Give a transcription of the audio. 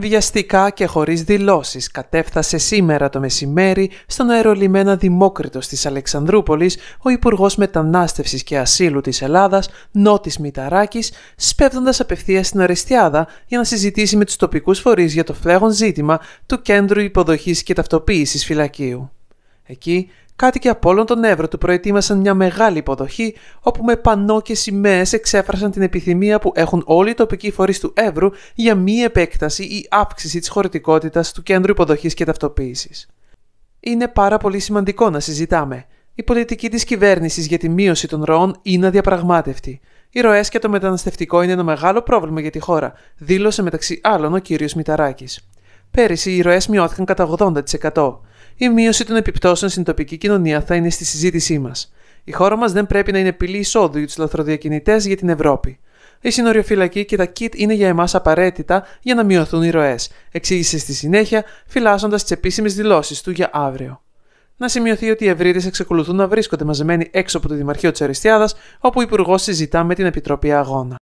Βιαστικά και χωρίς δηλώσεις κατέφθασε σήμερα το μεσημέρι στον αερολιμένα Δημόκριτος της Αλεξανδρούπολης ο Υπουργός Μετανάστευσης και Ασύλου της Ελλάδας, Νότης Μηταράκης, σπέβδοντας απευθείας στην Αριστιάδα για να συζητήσει με τους τοπικούς φορείς για το φλέγον ζήτημα του Κέντρου Υποδοχής και Ταυτοποίησης Φυλακίου. Εκεί και από όλον τον Εύρο του προετοίμασαν μια μεγάλη υποδοχή, όπου με πανό και σημαίες εξέφρασαν την επιθυμία που έχουν όλοι οι τοπικοί φορείς του Εύρου για μη επέκταση ή αύξηση της χωρητικότητας του κέντρου υποδοχής και ταυτοποίησης. Είναι πάρα πολύ σημαντικό να συζητάμε. Η πολιτική της κυβέρνησης για τη μείωση των ροών είναι αδιαπραγμάτευτη. Οι ροές και το μεταναστευτικό είναι ένα μεγάλο πρόβλημα για τη χώρα, δήλωσε μεταξύ άλλων ο κ. Μηταράκης. Πέρυσι οι ροές μειώθηκαν κατά 80%. Η μείωση των επιπτώσεων στην τοπική κοινωνία θα είναι στη συζήτησή μας. Η χώρα μας δεν πρέπει να είναι πυλή εισόδου για τους λαθροδιακινητές για την Ευρώπη. Η συνοριοφυλακή και τα κιτ είναι για εμάς απαραίτητα για να μειωθούν οι ροές, εξήγησε στη συνέχεια, φυλάσσοντας τις επίσημες δηλώσεις του για αύριο. Να σημειωθεί ότι οι Ευρύτες εξακολουθούν να βρίσκονται μαζεμένοι έξω από το Δημαρχείο της Αριστιάδας, όπου ο Υπουργός συζητά με την Επιτροπή Αγώνα.